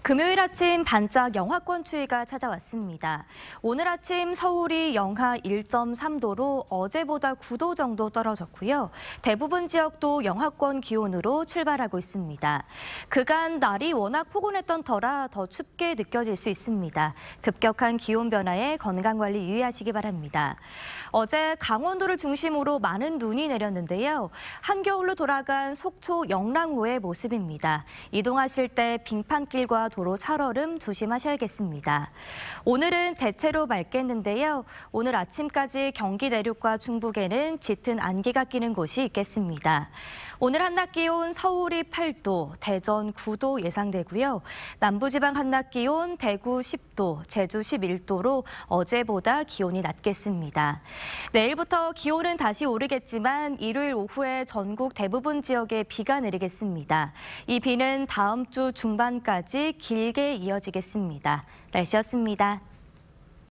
금요일 아침 반짝 영하권 추위가 찾아왔습니다. 오늘 아침 서울이 영하 1.3도로 어제보다 9도 정도 떨어졌고요. 대부분 지역도 영하권 기온으로 출발하고 있습니다. 그간 날이 워낙 포근했던 터라 더 춥게 느껴질 수 있습니다. 급격한 기온 변화에 건강관리 유의하시기 바랍니다. 어제 강원도를 중심으로 많은 눈이 내렸는데요. 한겨울로 돌아간 속초 영랑호의 모습입니다. 이동하실 때 빙판길과 도로 살얼음 조심하셔야겠습니다. 오늘은 대체로 맑겠는데요. 오늘 아침까지 경기 내륙과 중북에는 짙은 안개가 끼는 곳이 있겠습니다. 오늘 한낮 기온 서울이 8도, 대전 9도 예상되고요. 남부지방 한낮 기온 대구 10도, 제주 11도로 어제보다 기온이 낮겠습니다. 내일부터 기온은 다시 오르겠지만 일요일 오후에 전국 대부분 지역에 비가 내리겠습니다. 이 비는 다음 주 중반까지 길게 이어지겠습니다. 날씨였습니다.